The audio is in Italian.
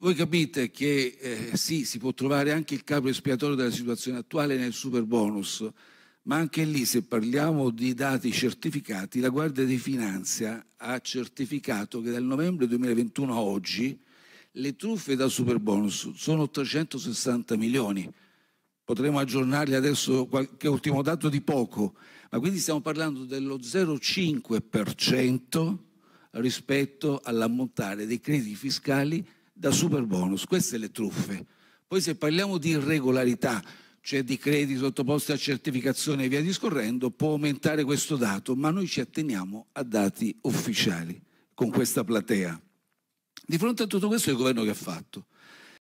Voi capite che eh, sì, si può trovare anche il capo espiatorio della situazione attuale nel super bonus, ma anche lì se parliamo di dati certificati, la Guardia di Finanza ha certificato che dal novembre 2021 a oggi le truffe da super bonus sono 860 milioni. Potremmo aggiornarli adesso qualche ultimo dato di poco, ma quindi stiamo parlando dello 0,5% rispetto all'ammontare dei crediti fiscali da super bonus. Queste le truffe. Poi se parliamo di irregolarità, cioè di crediti sottoposti a certificazione e via discorrendo, può aumentare questo dato, ma noi ci atteniamo a dati ufficiali con questa platea. Di fronte a tutto questo il governo che ha fatto?